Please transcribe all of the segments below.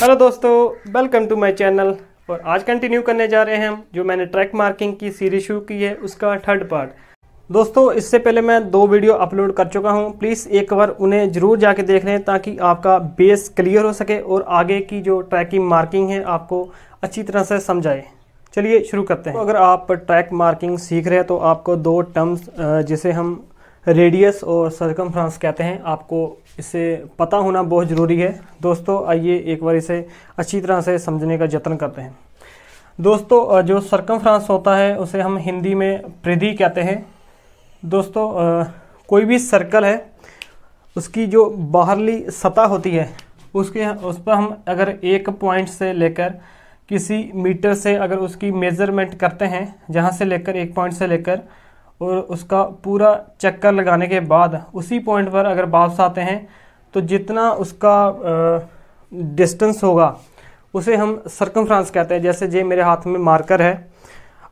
hello दोस्तों welcome to my channel और आज कंटिन्यू करने जा रहे हैं हम जो मैंने ट्रैक मार्किंग की सीरीज शुरू की है उसका थर्ड पार्ट दोस्तों इससे पहले मैं दो वीडियो अपलोड कर चुका हूं प्लीज़ एक बार उन्हें ज़रूर जाके देख लें ताकि आपका बेस क्लियर हो सके और आगे की जो ट्रैकिंग मार्किंग है आपको अच्छी तरह से समझाए चलिए शुरू करते हैं तो अगर आप ट्रैक मार्किंग सीख रहे हैं तो आपको दो टर्म्स जिसे हम रेडियस और सरकम कहते हैं आपको इसे पता होना बहुत ज़रूरी है दोस्तों आइए एक बार इसे अच्छी तरह से समझने का जतन करते हैं दोस्तों जो सरकम होता है उसे हम हिंदी में प्रधि कहते हैं दोस्तों कोई भी सर्कल है उसकी जो बाहरली सतह होती है उसके उस पर हम अगर एक पॉइंट से लेकर किसी मीटर से अगर उसकी मेज़रमेंट करते हैं जहाँ से लेकर एक पॉइंट से लेकर और उसका पूरा चक्कर लगाने के बाद उसी पॉइंट पर अगर वापस आते हैं तो जितना उसका डिस्टेंस होगा उसे हम फ्रांस कहते हैं जैसे ये मेरे हाथ में मार्कर है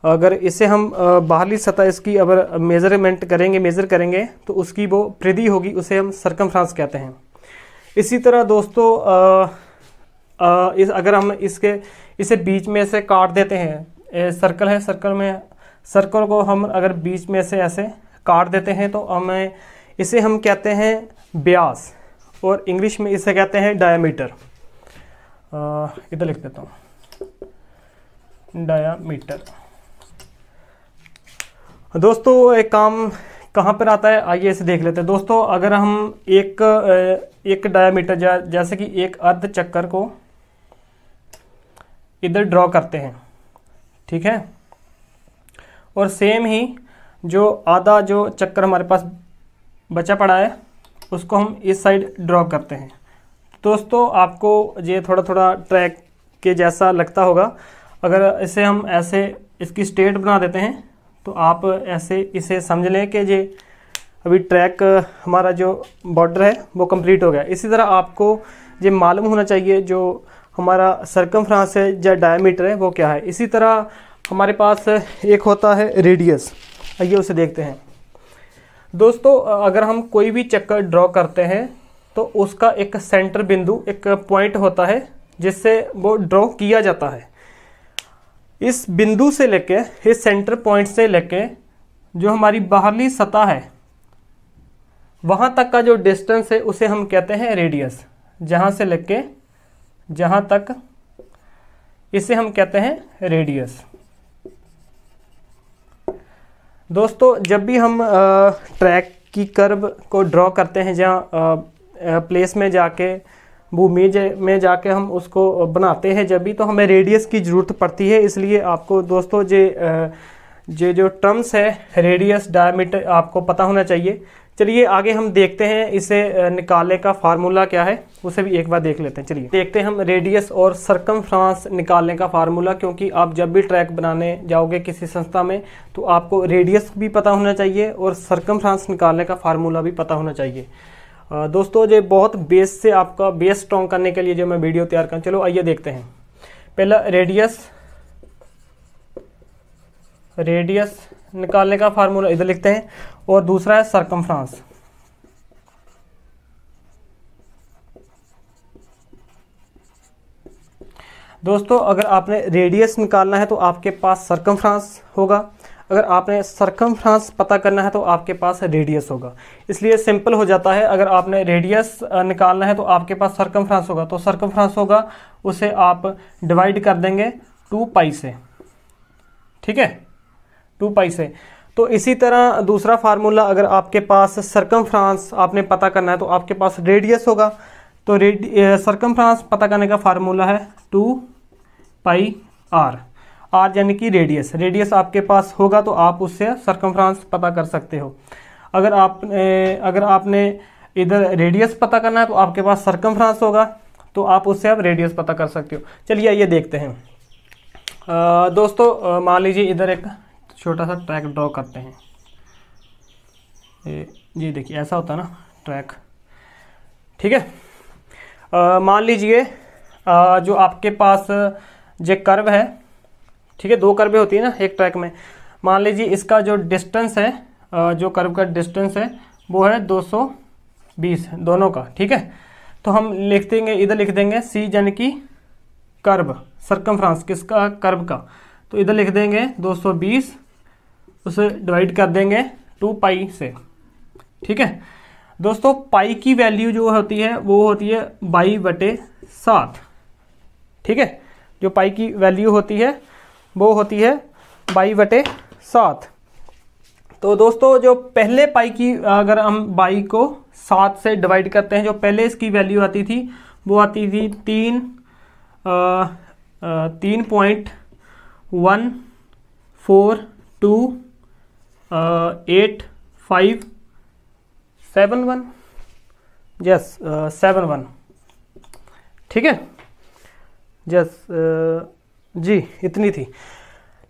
अगर इसे हम बाहरी सतह इसकी अगर मेजरमेंट करेंगे मेज़र करेंगे तो उसकी वो प्रिधि होगी उसे हम फ्रांस कहते हैं इसी तरह दोस्तों आ, आ, इस अगर हम इसके इसे बीच में से काट देते हैं सर्कल है सर्कल में सर्कल को हम अगर बीच में से ऐसे काट देते हैं तो हमें इसे हम कहते हैं ब्यास और इंग्लिश में इसे कहते हैं डायामीटर इधर लिख देता हूँ डायामीटर दोस्तों एक काम कहाँ पर आता है आइए इसे देख लेते हैं दोस्तों अगर हम एक एक डायामीटर जा, जैसे कि एक अर्ध चक्कर को इधर ड्रॉ करते हैं ठीक है और सेम ही जो आधा जो चक्कर हमारे पास बचा पड़ा है उसको हम इस साइड ड्रॉ करते हैं दोस्तों आपको ये थोड़ा थोड़ा ट्रैक के जैसा लगता होगा अगर इसे हम ऐसे इसकी स्टेट बना देते हैं तो आप ऐसे इसे समझ लें कि ये अभी ट्रैक हमारा जो बॉर्डर है वो कंप्लीट हो गया इसी तरह आपको ये मालूम होना चाहिए जो हमारा सरकम है या डायमीटर है वो क्या है इसी तरह हमारे पास एक होता है रेडियस आइए उसे देखते हैं दोस्तों अगर हम कोई भी चक्कर ड्रॉ करते हैं तो उसका एक सेंटर बिंदु एक पॉइंट होता है जिससे वो ड्रॉ किया जाता है इस बिंदु से लेके इस सेंटर पॉइंट से लेके जो हमारी बाहरली सतह है वहाँ तक का जो डिस्टेंस है उसे हम कहते हैं रेडियस जहाँ से लेके जहाँ तक इसे हम कहते हैं रेडियस दोस्तों जब भी हम ट्रैक की कर्व को ड्रॉ करते हैं जहाँ प्लेस में जाके भूमि में जाके हम उसको बनाते हैं जब भी तो हमें रेडियस की ज़रूरत पड़ती है इसलिए आपको दोस्तों जे जे जो टर्म्स है रेडियस डायमीटर आपको पता होना चाहिए चलिए आगे हम देखते हैं इसे निकालने का फार्मूला क्या है उसे भी एक बार देख लेते हैं चलिए देखते हैं हम रेडियस और सरकम निकालने का फार्मूला क्योंकि आप जब भी ट्रैक बनाने जाओगे किसी संस्था में तो आपको रेडियस भी पता होना चाहिए और सरकम निकालने का फार्मूला भी पता होना चाहिए दोस्तों ये बहुत बेस से आपका बेस स्ट्रॉन्ग करने के लिए जो मैं वीडियो तैयार करूँ चलो आइए देखते हैं पहला रेडियस रेडियस निकालने का फार्मूला इधर लिखते हैं और दूसरा है सरकम फ्रांस दोस्तों अगर आपने रेडियस निकालना है तो आपके पास सरकम होगा अगर आपने सरकम फ्रांस पता करना है तो आपके पास रेडियस होगा इसलिए सिंपल हो जाता है अगर आपने रेडियस निकालना है तो आपके पास सरकम फ्रांस होगा तो सरकम फ्रांस होगा उसे आप डिवाइड कर देंगे टू पाई से ठीक है टू पाई से तो इसी तरह दूसरा फार्मूला अगर आपके पास सरकम आपने पता करना है तो आपके पास रेडियस होगा तो रेड सरकम पता करने का फार्मूला है टू पाई आर आर यानी कि रेडियस रेडियस आपके पास होगा तो आप उससे सरकम पता कर सकते हो अगर आप अगर आपने इधर रेडियस पता करना है तो आपके पास सरकम होगा तो आप उससे आप रेडियस पता कर सकते हो चलिए ये देखते हैं आ, दोस्तों मान लीजिए इधर एक छोटा सा ट्रैक ड्रॉ करते हैं ये देखिए ऐसा होता है ना ट्रैक ठीक है मान लीजिए जो आपके पास जो कर्व है ठीक है दो कर्वे होती है ना एक ट्रैक में मान लीजिए इसका जो डिस्टेंस है आ, जो कर्व का डिस्टेंस है वो है 220 दोनों का ठीक है तो हम लिख देंगे इधर लिख देंगे सी जन की कर्व सरकम फ्रांस किसका कर्व का तो इधर लिख देंगे 220 उसे डिवाइड कर देंगे टू पाई से ठीक है दोस्तों पाई की वैल्यू जो होती है वो होती है बाई बटे सात ठीक है जो पाई की वैल्यू होती है वो होती है बाई बटे सात तो दोस्तों जो पहले पाई की अगर हम बाई को सात से डिवाइड करते हैं जो पहले इसकी वैल्यू आती थी वो आती थी तीन तीन point one four two eight five seven one yes seven one ठीक है यस जी इतनी थी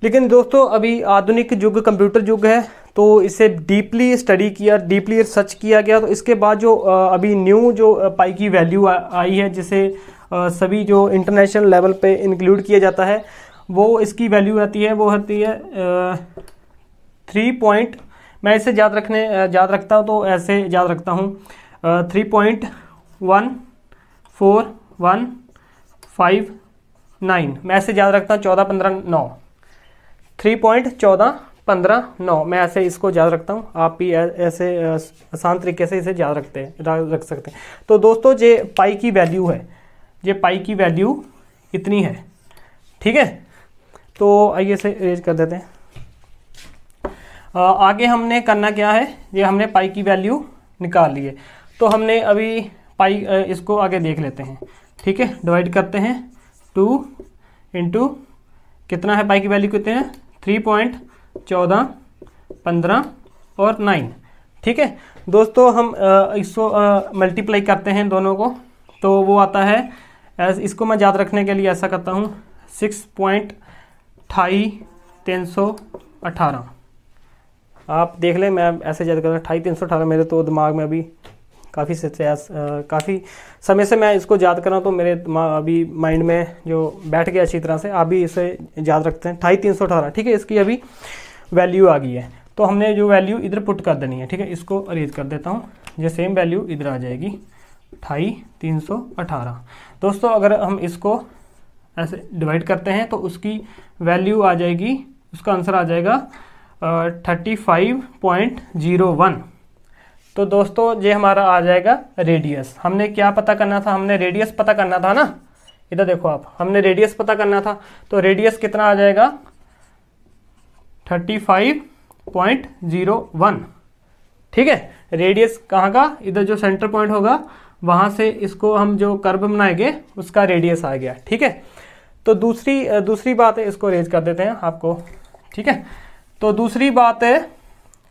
लेकिन दोस्तों अभी आधुनिक युग कंप्यूटर युग है तो इसे डीपली स्टडी किया डीपली सर्च किया गया तो इसके बाद जो अभी न्यू जो पाई की वैल्यू आई है जिसे सभी जो इंटरनेशनल लेवल पे इंक्लूड किया जाता है वो इसकी वैल्यू रहती है वो रहती है थ्री पॉइंट मैं इसे याद रखने याद रखता हूँ तो ऐसे याद रखता हूँ three point one four one five nine मैं ऐसे याद रखता हूँ चौदह पंद्रह नौ थ्री पॉइंट चौदह पंद्रह नौ मैं ऐसे इसको याद रखता हूँ आप भी ऐसे आसान तरीके से इसे याद रखते हैं रख सकते हैं तो दोस्तों ये पाई की वैल्यू है ये पाई की वैल्यू इतनी है ठीक है तो आइए इसे इरेज कर देते हैं आगे हमने करना क्या है ये हमने पाई की वैल्यू निकाल ली है तो हमने अभी पाई इसको आगे देख लेते हैं ठीक है डिवाइड करते हैं टू इंटू कितना है पाई की वैल्यू कितने हैं थ्री पॉइंट चौदह पंद्रह और नाइन ठीक है दोस्तों हम इसको मल्टीप्लाई करते हैं दोनों को तो वो आता है इसको मैं याद रखने के लिए ऐसा करता हूँ सिक्स पॉइंट ढाई तीन सौ अठारह आप देख लें मैं ऐसे ज़्यादा कर अठाई तीन सौ अठारह मेरे तो दिमाग में अभी काफ़ी से काफ़ी समय से मैं इसको याद कर रहा हूँ तो मेरे अभी माइंड में जो बैठ गया अच्छी तरह से आप भी इसे याद रखते हैं अठाई तीन सौ अठारह ठीक है इसकी अभी वैल्यू आ गई है तो हमने जो वैल्यू इधर पुट कर देनी है ठीक है इसको अरेज कर देता हूँ ये सेम वैल्यू इधर आ जाएगी अठाई तीन सौ अठारह दोस्तों अगर हम इसको ऐसे डिवाइड करते हैं तो उसकी वैल्यू आ जाएगी उसका आंसर आ जाएगा thirty five point zero one तो दोस्तों ये हमारा आ जाएगा रेडियस हमने क्या पता करना था हमने रेडियस पता करना था ना इधर देखो आप हमने रेडियस पता करना था तो रेडियस कितना आ जाएगा thirty five point zero one ठीक है रेडियस कहाँ का इधर जो सेंटर पॉइंट होगा वहाँ से इसको हम जो कर्व बनाएंगे उसका रेडियस आ गया ठीक है तो दूसरी दूसरी बात है इसको रेज कर देते हैं आपको ठीक है तो दूसरी बात है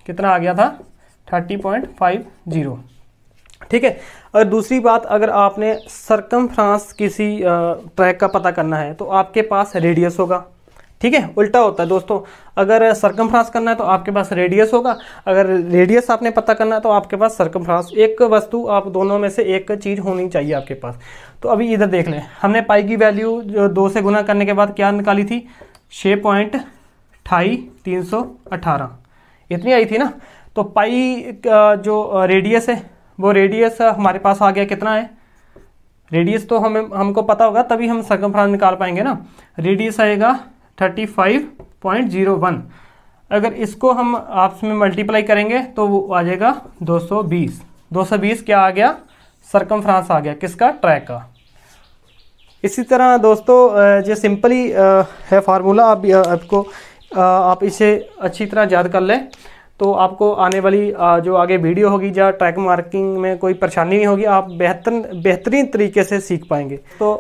कितना आ गया था थर्टी पॉइंट फाइव जीरो ठीक है और दूसरी बात अगर आपने सरकम फ्रांस किसी ट्रैक का पता करना है तो आपके पास रेडियस होगा ठीक है उल्टा होता है दोस्तों अगर सरकम फ्रांस करना है तो आपके पास रेडियस होगा अगर रेडियस आपने पता करना है तो आपके पास सरकम फ्रांस एक वस्तु आप दोनों में से एक चीज़ होनी चाहिए आपके पास तो अभी इधर देख लें हमने पाई की वैल्यू जो दो से गुना करने के बाद क्या निकाली थी छः पॉइंट ठाई तीन सौ अठारह इतनी आई थी ना तो पाई जो रेडियस है वो रेडियस हमारे पास आ गया कितना है रेडियस तो हमें हमको पता होगा तभी हम फ्रांस निकाल पाएंगे ना रेडियस आएगा thirty five point zero one अगर इसको हम आपस में मल्टीप्लाई करेंगे तो वो आ जाएगा 220 220 क्या आ गया सरकम फ्रांस आ गया किसका ट्रैक का इसी तरह दोस्तों जो सिंपली है फार्मूला आप आपको आप इसे अच्छी तरह याद कर लें तो आपको आने वाली जो आगे वीडियो होगी या ट्रैक मार्किंग में कोई परेशानी नहीं होगी आप बेहतर बेहतरीन तरीके से सीख पाएंगे तो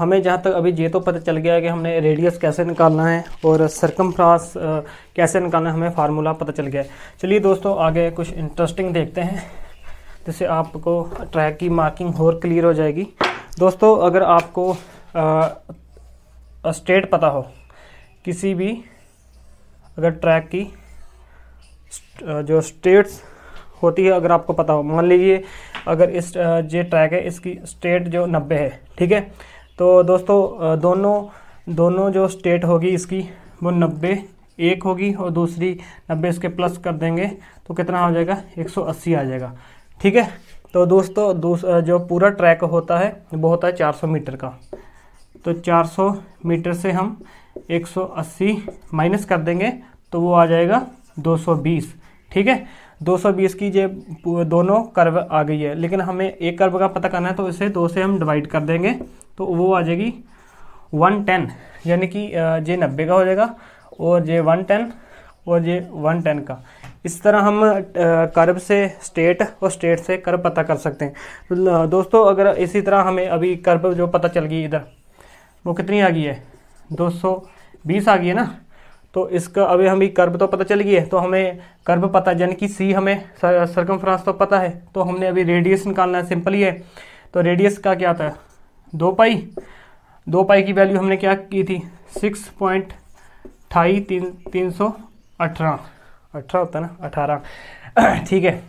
हमें जहाँ तक अभी ये तो पता चल गया है कि हमने रेडियस कैसे निकालना है और सरकम कैसे निकालना है हमें फार्मूला पता चल गया है चलिए दोस्तों आगे कुछ इंटरेस्टिंग देखते हैं जिससे आपको ट्रैक की मार्किंग और क्लियर हो जाएगी दोस्तों अगर आपको स्टेट पता हो किसी भी अगर ट्रैक की जो स्टेट्स होती है अगर आपको पता हो मान लीजिए अगर इस जो ट्रैक है इसकी स्टेट जो नब्बे है ठीक है तो दोस्तों दोनों दोनों जो स्टेट होगी इसकी वो नब्बे एक होगी और दूसरी नब्बे इसके प्लस कर देंगे तो कितना हो जाएगा 180 आ जाएगा ठीक है तो दोस्तों दूस, जो पूरा ट्रैक होता है वो होता है 400 मीटर का तो 400 मीटर से हम 180 माइनस कर देंगे तो वो आ जाएगा 220 ठीक है 220 की ये दोनों कर्व आ गई है लेकिन हमें एक कर्व का पता करना है तो इसे दो से हम डिवाइड कर देंगे तो वो आ जाएगी 110 यानी कि ये नब्बे का हो जाएगा और ये 110 और ये 110 का इस तरह हम कर्व से स्टेट और स्टेट से कर्व पता कर सकते हैं तो, दोस्तों अगर इसी तरह हमें अभी कर्व जो पता चल गई इधर वो कितनी आ गई है दो सौ बीस आ गई है ना तो इसका अभी हमें कर्व तो पता चल गई है तो हमें कर्व पता यानी कि सी हमें फ्रांस तो पता है तो हमने अभी रेडियस निकालना है सिंपल ही है तो रेडियस का क्या था है दो पाई दो पाई की वैल्यू हमने क्या की थी सिक्स पॉइंट अठाई तीन तीन सौ अठारह अठारह होता है ना अठारह ठीक है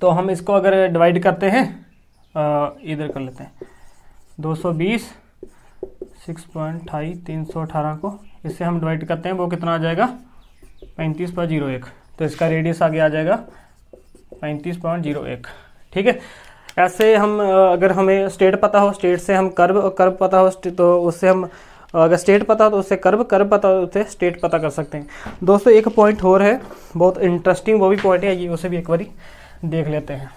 तो हम इसको अगर डिवाइड करते हैं इधर कर लेते हैं दो सौ बीस सिक्स पॉइंट अठाई तीन सौ अठारह को इससे हम डिवाइड करते हैं वो कितना आ जाएगा पैंतीस पॉइंट जीरो एक तो इसका रेडियस आगे आ जाएगा पैंतीस पॉइंट जीरो एक ठीक है ऐसे हम अगर हमें स्टेट पता हो स्टेट से हम कर्व तो कर्व पता हो तो उससे हम अगर स्टेट पता हो तो उससे कर्व कर्व पता हो तो स्टेट पता कर सकते हैं दोस्तों एक पॉइंट और है बहुत इंटरेस्टिंग वो भी पॉइंट है ये उसे भी एक बारी देख लेते हैं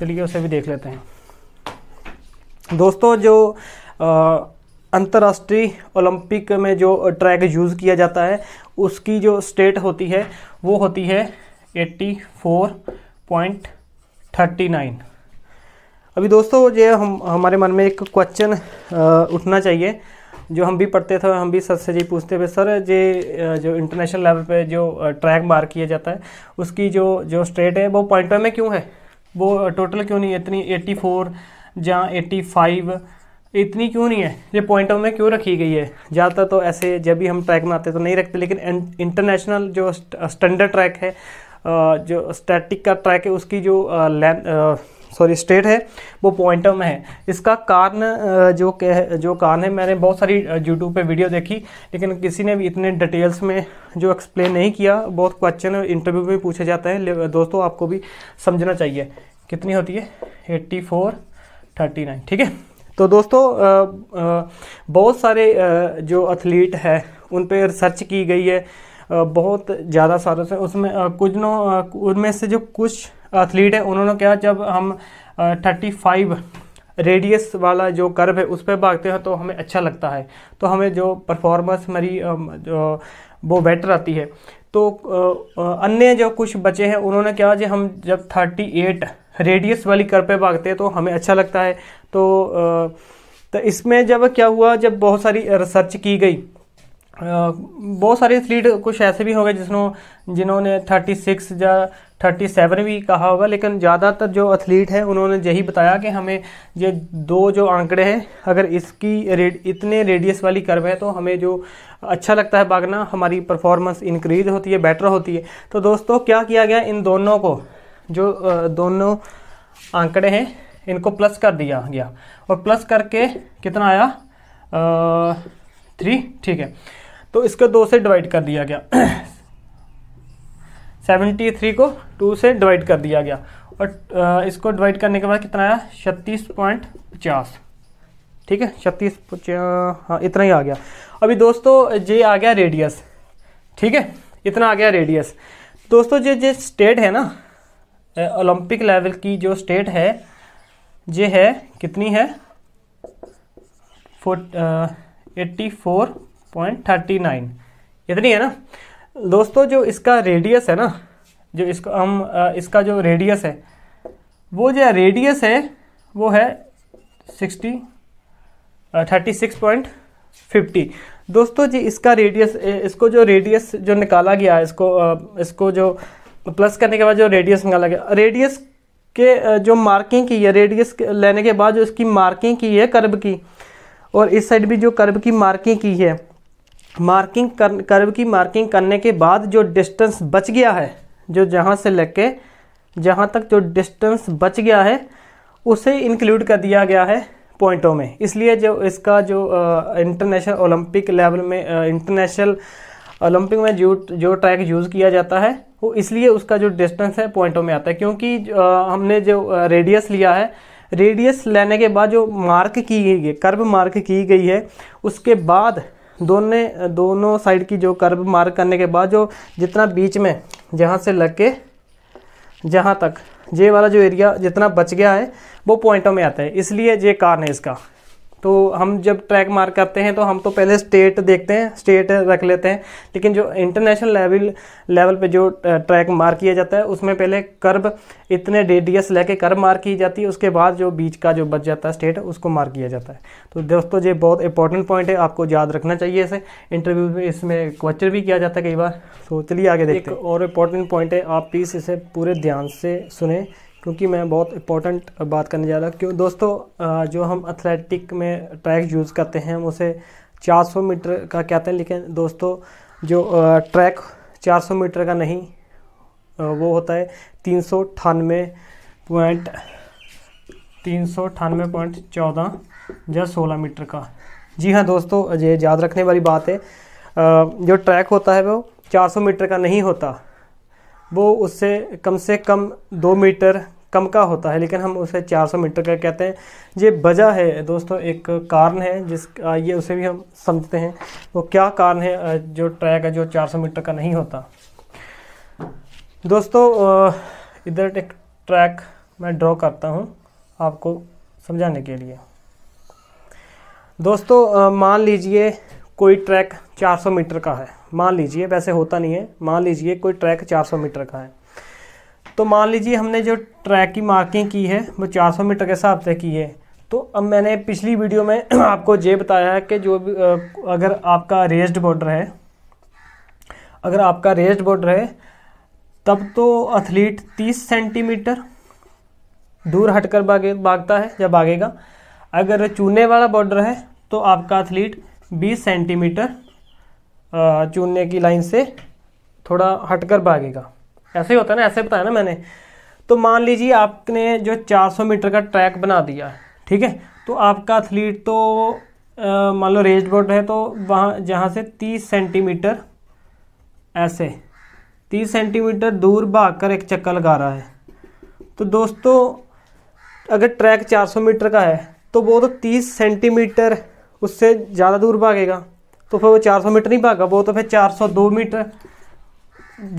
चलिए उसे भी देख लेते हैं दोस्तों जो अंतर्राष्ट्रीय ओलंपिक में जो ट्रैक यूज़ किया जाता है उसकी जो स्टेट होती है वो होती है 84.39 अभी दोस्तों ये हम हमारे मन में एक क्वेश्चन उठना चाहिए जो हम भी पढ़ते थे हम भी सर से जी पूछते थे सर ये जो इंटरनेशनल लेवल पे जो ट्रैक मार किया जाता है उसकी जो जो स्टेट है वो पॉइंट में क्यों है वो टोटल क्यों नहीं इतनी 84 या 85 इतनी क्यों नहीं है ये पॉइंट ऑफ में क्यों रखी गई है ज़्यादातर तो ऐसे जब भी हम ट्रैक बनाते तो नहीं रखते लेकिन इंटरनेशनल जो स्टैंडर्ड ट्रैक है जो स्टैटिक का ट्रैक है उसकी जो लेंथ सॉरी स्टेट है वो पॉइंट में है इसका कारण जो कह जो कारण है मैंने बहुत सारी यूट्यूब पे वीडियो देखी लेकिन किसी ने भी इतने डिटेल्स में जो एक्सप्लेन नहीं किया बहुत क्वेश्चन इंटरव्यू में पूछे जाते हैं दोस्तों आपको भी समझना चाहिए कितनी होती है एट्टी फोर थर्टी नाइन ठीक है तो दोस्तों बहुत सारे जो एथलीट है उन पर रिसर्च की गई है बहुत ज़्यादा सारों से उसमें कुछ नो उनमें से जो कुछ एथलीट है उन्होंने क्या जब हम थर्टी फाइव रेडियस वाला जो कर्व है उस पर भागते हैं तो हमें अच्छा लगता है तो हमें जो परफॉर्मेंस मेरी जो वो बेटर आती है तो अन्य जो कुछ बचे हैं उन्होंने क्या जी हम जब थर्टी एट रेडियस वाली कर पे भागते हैं तो हमें अच्छा लगता है तो तो इसमें जब क्या हुआ जब बहुत सारी रिसर्च की गई बहुत सारे एथलीट कुछ ऐसे भी हो गए जिसनों जिन्होंने 36 या 37 भी कहा होगा लेकिन ज़्यादातर जो एथलीट हैं उन्होंने यही बताया कि हमें ये दो जो आंकड़े हैं अगर इसकी रेड इतने रेडियस वाली कर्व है तो हमें जो अच्छा लगता है भागना हमारी परफॉर्मेंस इंक्रीज होती है बेटर होती है तो दोस्तों क्या किया गया इन दोनों को जो दोनों आंकड़े हैं इनको प्लस कर दिया गया और प्लस करके कितना आया थ्री ठीक है तो इसको दो से डिवाइड कर दिया गया सेवेंटी थ्री को टू से डिवाइड कर दिया गया और इसको डिवाइड करने के बाद कितना आया छत्तीस पॉइंट पचास ठीक है छत्तीस हाँ इतना ही आ गया अभी दोस्तों ये आ गया रेडियस ठीक है इतना आ गया रेडियस दोस्तों ये जो स्टेट है ना ओलंपिक लेवल की जो स्टेट है ये है कितनी है eighty four point thirty nine इतनी है ना दोस्तों जो इसका रेडियस है ना जो इसको हम इसका जो रेडियस है वो जो रेडियस है वो है sixty thirty six point fifty दोस्तों जी इसका रेडियस इसको जो रेडियस जो निकाला गया इसको इसको जो प्लस करने के बाद जो रेडियस निकाला गया रेडियस के जो मार्किंग की है रेडियस लेने के बाद जो इसकी मार्किंग की है कर्ब की और इस साइड भी जो कर्ब की मार्किंग की है मार्किंग कर कर्ब की मार्किंग करने के बाद जो डिस्टेंस बच गया है जो जहाँ से लेके जहाँ तक जो डिस्टेंस बच गया है उसे इंक्लूड कर दिया गया है पॉइंटों में इसलिए जो इसका जो इंटरनेशनल ओलंपिक लेवल में इंटरनेशनल ओलंपिक में जो जो ट्रैक यूज़ किया जाता है वो इसलिए उसका जो डिस्टेंस है पॉइंटों में आता है क्योंकि हमने जो रेडियस लिया है रेडियस लेने के बाद जो मार्क की गई है कर्व मार्क की गई है उसके बाद दोनों दोनों साइड की जो कर्व मार्क करने के बाद जो जितना बीच में जहाँ से लग के जहाँ तक ये वाला जो एरिया जितना बच गया है वो पॉइंटों में आता है इसलिए ये कारण है इसका तो हम जब ट्रैक मार्क करते हैं तो हम तो पहले स्टेट देखते हैं स्टेट रख लेते हैं लेकिन जो इंटरनेशनल लेवल लेवल पे जो ट्रैक मार्क किया जाता है उसमें पहले कर्ब इतने रेडियस लेके कर्ब मार्क की जाती है उसके बाद जो बीच का जो बच जाता है स्टेट उसको मार्क किया जाता है तो दोस्तों ये बहुत इंपॉर्टेंट पॉइंट है आपको याद रखना चाहिए इसे इंटरव्यू में इसमें क्वेश्चन भी किया जाता है कई बार तो चलिए आगे देखते एक और इम्पॉर्टेंट पॉइंट है आप प्लीज़ इसे पूरे ध्यान से सुने क्योंकि मैं बहुत इंपॉर्टेंट बात करने जा रहा हूँ क्यों दोस्तों जो हम एथलेटिक में ट्रैक यूज़ करते हैं हम उसे 400 मीटर का कहते हैं लेकिन दोस्तों जो ट्रैक 400 मीटर का नहीं वो होता है तीन सौ अठानवे पॉइंट तीन सौ अठानवे पॉइंट चौदह या सोलह मीटर का जी हाँ दोस्तों ये याद रखने वाली बात है जो ट्रैक होता है वो 400 मीटर का नहीं होता वो उससे कम से कम दो मीटर कम का होता है लेकिन हम उसे 400 मीटर का कहते हैं ये वजह है दोस्तों एक कारण है जिस ये उसे भी हम समझते हैं वो क्या कारण है जो ट्रैक है जो 400 मीटर का नहीं होता दोस्तों इधर एक ट्रैक मैं ड्रॉ करता हूँ आपको समझाने के लिए दोस्तों मान लीजिए कोई ट्रैक 400 मीटर का है मान लीजिए वैसे होता नहीं है मान लीजिए कोई ट्रैक 400 मीटर का है तो मान लीजिए हमने जो ट्रैक की मार्किंग की है वो 400 मीटर के हिसाब से की है तो अब मैंने पिछली वीडियो में आपको ये बताया है कि जो भी अगर आपका रेस्ड बॉर्डर है अगर आपका रेस्ड बॉर्डर है तब तो एथलीट 30 सेंटीमीटर दूर हटकर भागे भागता है या भागेगा अगर चूने वाला बॉर्डर है तो आपका एथलीट 20 सेंटीमीटर चूनने की लाइन से थोड़ा हटकर भागेगा ऐसे ही होता है ना ऐसे बताया ना मैंने तो मान लीजिए आपने जो 400 मीटर का ट्रैक बना दिया है ठीक है तो आपका एथलीट तो मान लो रेज बोर्ड है तो वहाँ जहाँ से 30 सेंटीमीटर ऐसे 30 सेंटीमीटर दूर भागकर एक चक्कर लगा रहा है तो दोस्तों अगर ट्रैक 400 मीटर का है तो वो तो 30 सेंटीमीटर उससे ज़्यादा दूर भागेगा तो फिर वो चार सौ मीटर नहीं भागा वो तो फिर चार सौ दो मीटर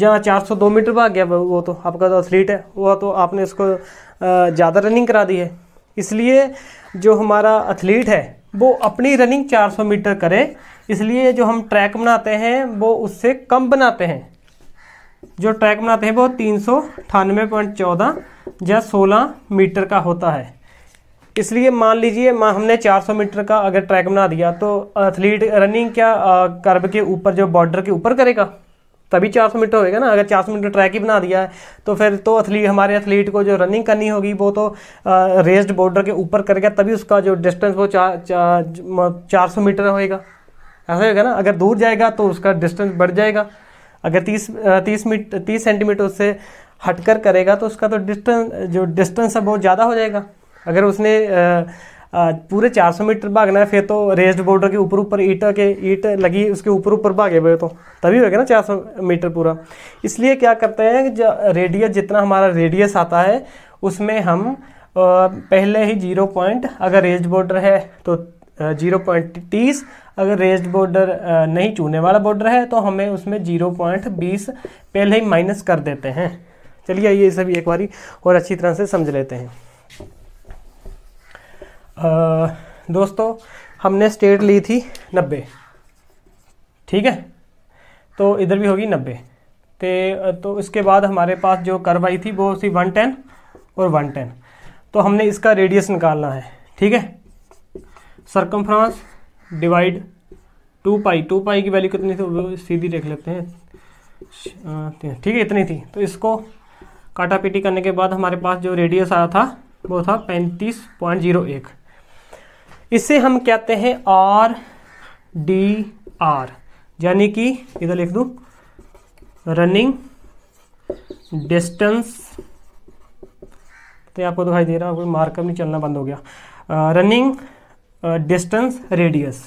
जहाँ दो मीटर भाग गया वो तो आपका जो तो एथलीट है वो तो आपने उसको ज़्यादा रनिंग करा दी है इसलिए जो हमारा एथलीट है वो अपनी रनिंग चार सौ मीटर करे इसलिए जो हम ट्रैक बनाते हैं वो उससे कम बनाते हैं जो ट्रैक बनाते हैं वो तीन सौ अठानवे पॉइंट चौदह या सोलह मीटर का होता है इसलिए मान लीजिए हमने 400 मीटर का अगर ट्रैक बना दिया तो एथलीट रनिंग क्या कर्ब के ऊपर जो बॉर्डर के ऊपर करेगा तभी 400 मीटर होएगा ना अगर 400 मीटर ट्रैक ही बना दिया है तो फिर तो एथलीट हमारे एथलीट को जो रनिंग करनी होगी वो तो रेस्ड बॉर्डर के ऊपर करेगा तभी उसका जो डिस्टेंस वो चार चार सौ मीटर होएगा ऐसा होगा ना अगर दूर जाएगा तो उसका डिस्टेंस बढ़ जाएगा अगर तीस तीस मीटर तीस सेंटीमीटर उससे हटकर करेगा तो उसका तो डिस्टेंस जो डिस्टेंस है बहुत ज़्यादा हो जाएगा अगर उसने पूरे 400 मीटर भागना है फिर तो रेस्ड बॉर्डर के ऊपर ऊपर ईट के ईट लगी उसके ऊपर ऊपर भागे हुए तो तभी होगा ना 400 मीटर पूरा इसलिए क्या करते हैं जो रेडियस जितना हमारा रेडियस आता है उसमें हम पहले ही जीरो पॉइंट अगर रेस्ड बॉर्डर है तो जीरो पॉइंट तीस अगर रेस्ड बॉर्डर नहीं चूने वाला बॉर्डर है तो हमें उसमें जीरो पॉइंट बीस पहले ही माइनस कर देते हैं चलिए ये सभी एक बारी और अच्छी तरह से समझ लेते हैं दोस्तों हमने स्टेट ली थी नब्बे ठीक है तो इधर भी होगी नब्बे ते तो इसके बाद हमारे पास जो कर्व आई थी वो थी वन टेन और वन टेन तो हमने इसका रेडियस निकालना है ठीक है circum divide two pi two pi की वैल्यू कितनी थी वो सीधी देख लेते हैं ठीक है इतनी थी तो इसको काटा पीटी करने के बाद हमारे पास जो रेडियस आया था वो था पैंतीस पॉइंट जीरो एक इसे हम कहते हैं आर डी आर यानी कि इधर लिख दू रनिंग डिस्टेंस तो आपको दिखाई दे रहा है मार्कअप नहीं चलना बंद हो गया रनिंग डिस्टेंस रेडियस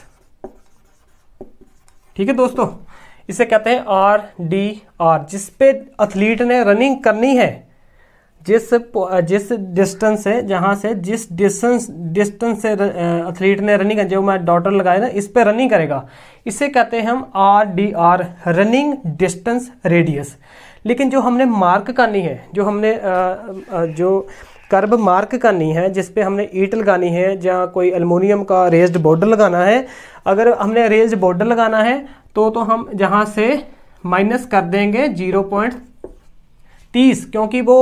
ठीक है दोस्तों इसे कहते हैं आर डी आर जिसपे अथलीट ने रनिंग करनी है जिस जिस डिस्टेंस से जहाँ से जिस डिस्टेंस डिस्टेंस से एथलीट ने रनिंग जो मैं डॉटर लगाया ना इस पे रनिंग करेगा इसे कहते हैं हम R D R running distance radius लेकिन जो हमने मार्क करनी है जो हमने आ, आ, जो कर्ब मार्क करनी है जिस पे हमने ईट लगानी है या कोई अलमोनियम का रेज्ड बॉर्डर लगाना है अगर हमने रेज्ड बॉर्डर लगाना है तो तो हम जहाँ से माइनस कर देंगे जीरो पॉइंट तीस क्योंकि वो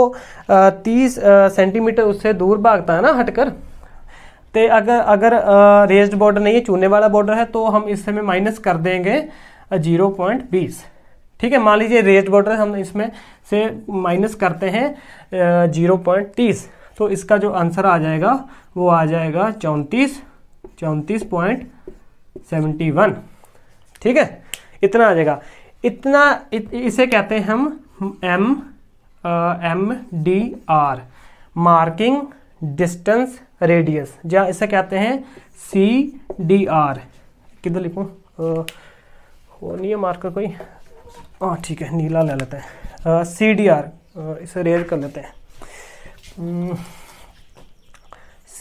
तीस सेंटीमीटर उससे दूर भागता है ना हटकर तो अगर अगर रेस्ड बॉर्डर नहीं है चूने वाला बॉर्डर है तो हम इस समय माइनस कर देंगे जीरो पॉइंट बीस ठीक है मान लीजिए रेस्ड बॉर्डर हम इसमें से माइनस करते हैं जीरो पॉइंट तीस तो इसका जो आंसर आ जाएगा वो आ जाएगा चौंतीस चौंतीस पॉइंट सेवेंटी वन ठीक है इतना आ जाएगा इतना इत, इसे कहते हैं हम M M D R marking distance radius या इसे कहते हैं सी डी आर किधर लिखूँ वो नहीं है मार्कर कोई हाँ ठीक है नीला ले लेते हैं सी डी आर इसे रेज कर लेते हैं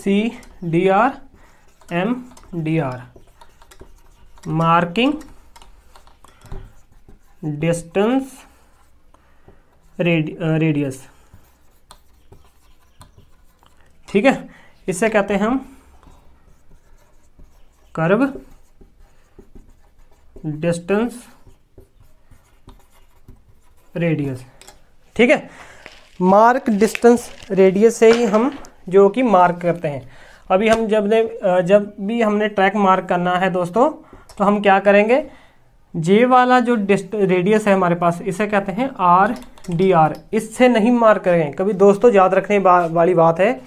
C D R M D R marking distance radius ठीक है इसे कहते हैं हम कर्व डिस्टेंस रेडियस ठीक है मार्क डिस्टेंस रेडियस से ही हम जो कि मार्क करते हैं अभी हम जब ने जब भी हमने ट्रैक मार्क करना है दोस्तों तो हम क्या करेंगे जे वाला जो डिस्ट रेडियस है हमारे पास इसे कहते हैं आर डी आर इससे नहीं मार करें कभी दोस्तों याद रखने वाली बात है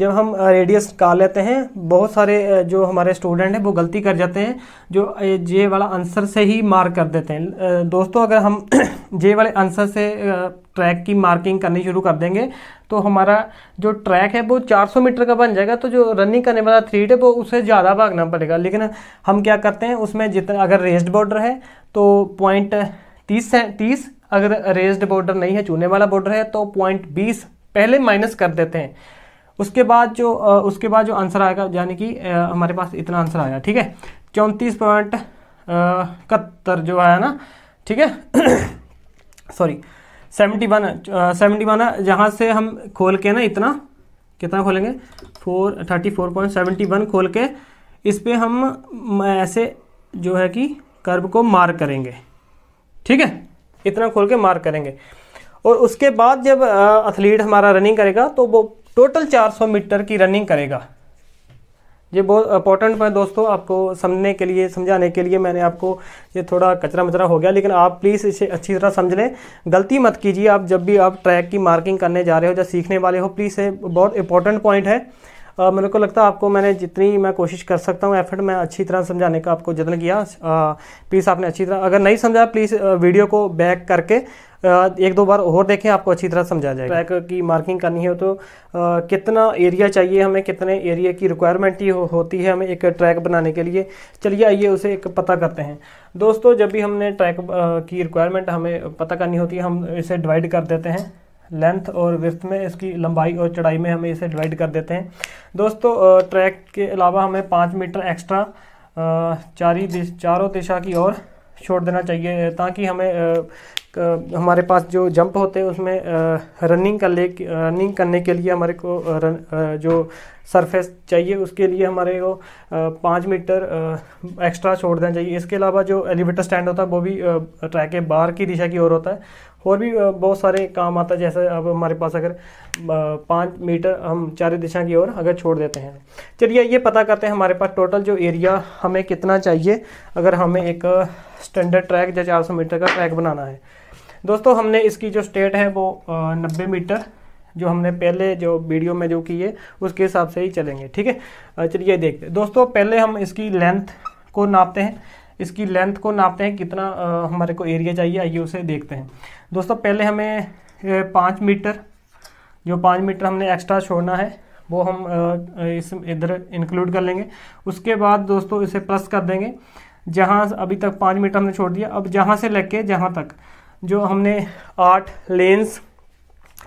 जब हम रेडियस निकाल लेते हैं बहुत सारे जो हमारे स्टूडेंट हैं वो गलती कर जाते हैं जो जे वाला आंसर से ही मार्क कर देते हैं दोस्तों अगर हम जे वाले आंसर से ट्रैक की मार्किंग करनी शुरू कर देंगे तो हमारा जो ट्रैक है वो 400 मीटर का बन जाएगा तो जो रनिंग करने वाला थ्रीड है वो उससे ज़्यादा भागना पड़ेगा लेकिन हम क्या करते हैं उसमें जितना अगर रेस्ट बॉर्डर है तो पॉइंट तीस तीस अगर रेज्ड बॉर्डर नहीं है चूने वाला बॉर्डर है तो पॉइंट बीस पहले माइनस कर देते हैं उसके बाद जो उसके बाद जो आंसर आएगा यानी कि हमारे पास इतना आंसर आया ठीक है चौंतीस पॉइंट इकहत्तर जो आया ना ठीक है sorry seventy one seventy one जहाँ से हम खोल के ना इतना कितना खोलेंगे four thirty four point seventy one खोल के इस पर हम ऐसे जो है कि कर्व को मार करेंगे ठीक है इतना खोल के मार्क करेंगे और उसके बाद जब एथलीट हमारा रनिंग करेगा तो वो टोटल 400 मीटर की रनिंग करेगा ये बहुत इंपॉर्टेंट है दोस्तों आपको समझने के लिए समझाने के लिए मैंने आपको ये थोड़ा कचरा मचरा हो गया लेकिन आप प्लीज़ इसे अच्छी तरह समझ लें गलती मत कीजिए आप जब भी आप ट्रैक की मार्किंग करने जा रहे हो या सीखने वाले हो प्लीज़ ये बहुत इंपॉर्टेंट पॉइंट है आ, मेरे को लगता है आपको मैंने जितनी मैं कोशिश कर सकता हूँ एफर्ट मैं अच्छी तरह समझाने का आपको जतन किया प्लीज़ आपने अच्छी तरह अगर नहीं समझा प्लीज़ वीडियो को बैक करके एक दो बार और देखें आपको अच्छी तरह समझा जाएगा ट्रैक की मार्किंग करनी हो तो आ, कितना एरिया चाहिए हमें कितने एरिया की रिक्वायरमेंट ही हो, होती है हमें एक ट्रैक बनाने के लिए चलिए आइए उसे एक पता करते हैं दोस्तों जब भी हमने ट्रैक आ, की रिक्वायरमेंट हमें पता करनी होती है हम इसे डिवाइड कर देते हैं लेंथ और विर्थ में इसकी लंबाई और चढ़ाई में हमें इसे डिवाइड कर देते हैं दोस्तों ट्रैक के अलावा हमें पाँच मीटर एक्स्ट्रा ही दिश चारों दिशा की ओर छोड़ देना चाहिए ताकि हमें हमारे पास जो जंप होते हैं उसमें रनिंग कर ले रनिंग करने के लिए हमारे को रन, जो सरफेस चाहिए उसके लिए हमारे को पाँच मीटर एक्स्ट्रा छोड़ देना चाहिए इसके अलावा जो एलिवेटर स्टैंड होता है वो भी ट्रैक के बाहर की दिशा की ओर होता है और भी बहुत सारे काम आता है जैसे अब हमारे पास अगर पाँच मीटर हम चारों दिशा की ओर अगर छोड़ देते हैं चलिए ये पता करते हैं हमारे पास टोटल जो एरिया हमें कितना चाहिए अगर हमें एक स्टैंडर्ड ट्रैक या चार मीटर का ट्रैक बनाना है दोस्तों हमने इसकी जो स्टेट है वो नब्बे मीटर जो हमने पहले जो वीडियो में जो की है उसके हिसाब से ही चलेंगे ठीक है चलिए देखते दोस्तों पहले हम इसकी लेंथ को नापते हैं इसकी लेंथ को नापते हैं कितना आ, हमारे को एरिया चाहिए आइए उसे देखते हैं दोस्तों पहले हमें पाँच मीटर जो पाँच मीटर हमने एक्स्ट्रा छोड़ना है वो हम इस इधर इंक्लूड कर लेंगे उसके बाद दोस्तों इसे प्लस कर देंगे जहाँ अभी तक पाँच मीटर हमने छोड़ दिया अब जहाँ से लेके जहाँ तक जो हमने आठ लेंस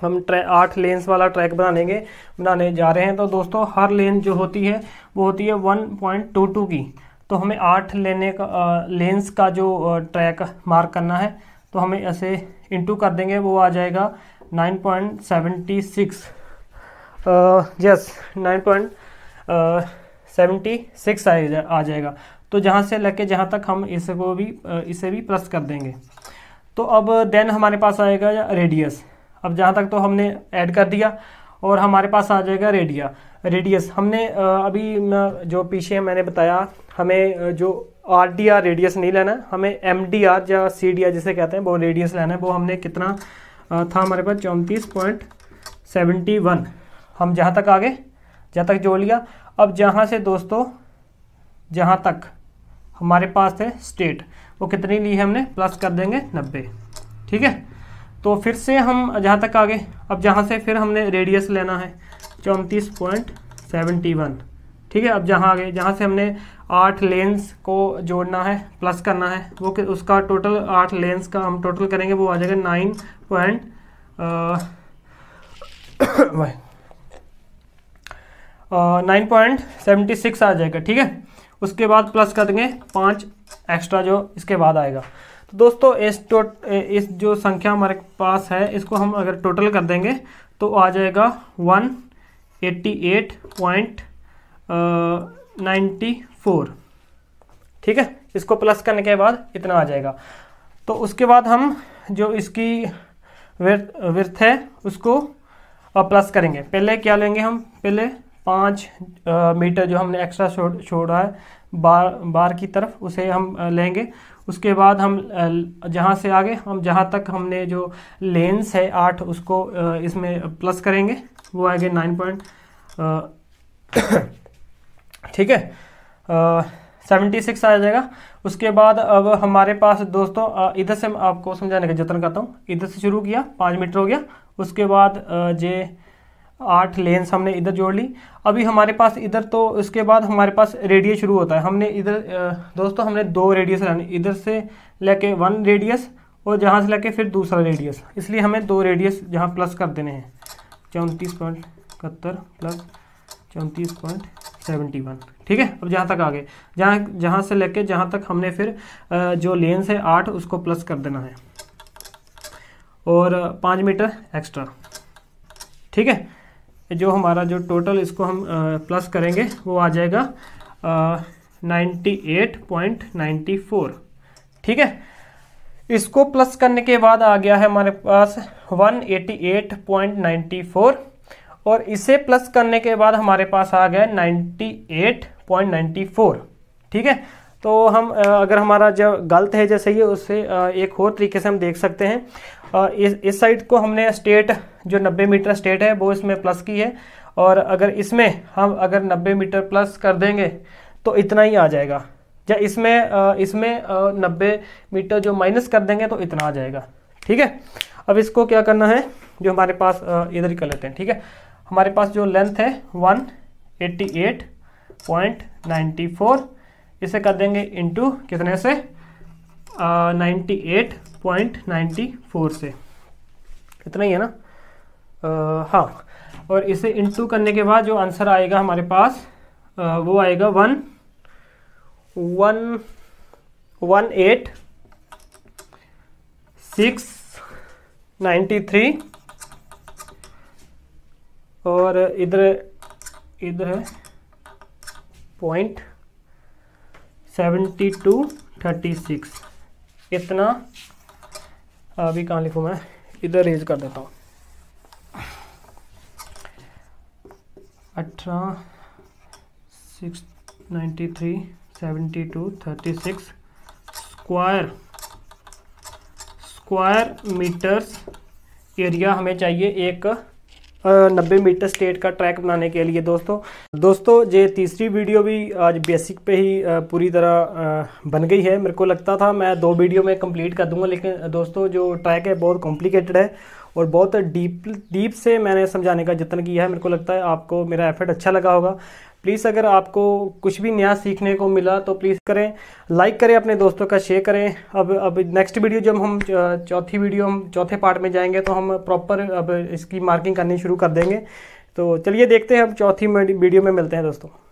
हम ट्रै आठ लेंस वाला ट्रैक बनानेंगे बनाने जा रहे हैं तो दोस्तों हर लेंस जो होती है वो होती है 1.22 की तो हमें आठ लेने का लेंस का जो ट्रैक मार्क करना है तो हमें ऐसे इंटू कर देंगे वो आ जाएगा nine point seventy six yes nine point seventy six आ जाएगा तो जहाँ से लग के जहाँ तक हम इसको भी इसे भी प्लस कर देंगे तो अब देन हमारे पास आएगा रेडियस अब जहाँ तक तो हमने ऐड कर दिया और हमारे पास आ जाएगा रेडिया रेडियस हमने अभी जो पीछे मैंने बताया हमें जो आर डी आर रेडियस नहीं लेना है हमें एम डी आर या सी डी आर जिसे कहते हैं वो रेडियस लेना है वो हमने कितना था हमारे पास चौंतीस पॉइंट सेवेंटी वन हम जहाँ तक आ गए जहाँ तक जोड़ लिया अब जहाँ से दोस्तों जहाँ तक हमारे पास थे स्टेट वो कितनी ली है हमने प्लस कर देंगे नब्बे ठीक है तो फिर से हम जहाँ तक आगे अब जहाँ से फिर हमने रेडियस लेना है चौंतीस पॉइंट सेवेंटी वन ठीक है अब जहाँ आगे जहाँ से हमने आठ लेंस को जोड़ना है प्लस करना है वो कि उसका टोटल आठ लेंस का हम टोटल करेंगे वो आ जाएगा nine point nine point seventy six आ जाएगा ठीक है उसके बाद प्लस कर देंगे पाँच एक्स्ट्रा जो इसके बाद आएगा तो दोस्तों इस टोट इस जो संख्या हमारे पास है इसको हम अगर टोटल कर देंगे तो आ जाएगा one eighty eight point ninety four ठीक है इसको प्लस करने के बाद इतना आ जाएगा तो उसके बाद हम जो इसकी वर्थ है उसको प्लस करेंगे पहले क्या लेंगे हम पहले पाँच मीटर जो हमने एक्स्ट्रा छोड़ छोड़ा है बार बार की तरफ उसे हम लेंगे उसके बाद हम जहाँ से आगे हम जहाँ तक हमने जो लेंस है आठ उसको इसमें प्लस करेंगे वो आएंगे नाइन पॉइंट ठीक है सेवेंटी सिक्स आ जाएगा उसके बाद अब हमारे पास दोस्तों इधर से मैं आपको समझाने का जतन करता हूँ इधर से शुरू किया पाँच मीटर हो गया उसके बाद जे आठ लेंस हमने इधर जोड़ ली अभी हमारे पास इधर तो उसके बाद हमारे पास रेडियस शुरू होता है हमने इधर दोस्तों हमने दो रेडियस लाने इधर से लेके वन रेडियस और जहाँ से लेके फिर दूसरा रेडियस इसलिए हमें दो रेडियस जहाँ प्लस कर देने हैं चौंतीस पॉइंट इकहत्तर प्लस चौंतीस पॉइंट सेवेंटी वन ठीक है अब जहाँ तक आ गए जहाँ जहाँ से लेके जहाँ तक हमने फिर जो लेंस है आठ उसको प्लस कर देना है और पाँच मीटर एक्स्ट्रा ठीक है जो हमारा जो टोटल इसको हम प्लस करेंगे वो आ जाएगा ninety eight point ninety four ठीक है इसको प्लस करने के बाद आ गया है हमारे पास one eighty eight point ninety four और इसे प्लस करने के बाद हमारे पास आ गया ninety eight point ninety four ठीक है तो हम अगर हमारा जो गलत है जैसे ये उसे एक और तरीके से हम देख सकते हैं इस इस साइड को हमने स्टेट जो 90 मीटर स्टेट है वो इसमें प्लस की है और अगर इसमें हम अगर 90 मीटर प्लस कर देंगे तो इतना ही आ जाएगा या इसमें इसमें नब्बे मीटर जो माइनस कर देंगे तो इतना आ जाएगा ठीक है अब इसको क्या करना है जो हमारे पास इधर ही कर लेते हैं ठीक है हमारे पास जो लेंथ है 188.94 इसे कर देंगे इनटू कितने से ninety eight point ninety four से इतना ही है ना आ, हाँ और इसे इंटू करने के बाद जो आंसर आएगा हमारे पास आ, वो आएगा one one one eight six ninety three और इधर इधर है point seventy two thirty six इतना अभी कहाँ लिखूँ मैं इधर रेज कर देता हूँ अठारह six ninety three seventy two thirty six square square metres area हमें चाहिए एक नब्बे मीटर स्टेट का ट्रैक बनाने के लिए दोस्तों दोस्तों ये तीसरी वीडियो भी आज बेसिक पे ही पूरी तरह बन गई है मेरे को लगता था मैं दो वीडियो में कंप्लीट कर दूंगा लेकिन दोस्तों जो ट्रैक है बहुत कॉम्प्लिकेटेड है और बहुत डीप डीप से मैंने समझाने का जतन किया है मेरे को लगता है आपको मेरा एफर्ट अच्छा लगा होगा प्लीज़ अगर आपको कुछ भी नया सीखने को मिला तो प्लीज़ करें लाइक करें अपने दोस्तों का शेयर करें अब अब नेक्स्ट वीडियो जब हम चौथी वीडियो हम चौथे पार्ट में जाएंगे तो हम प्रॉपर अब इसकी मार्किंग करनी शुरू कर देंगे तो चलिए देखते हैं अब चौथी वीडियो में मिलते हैं दोस्तों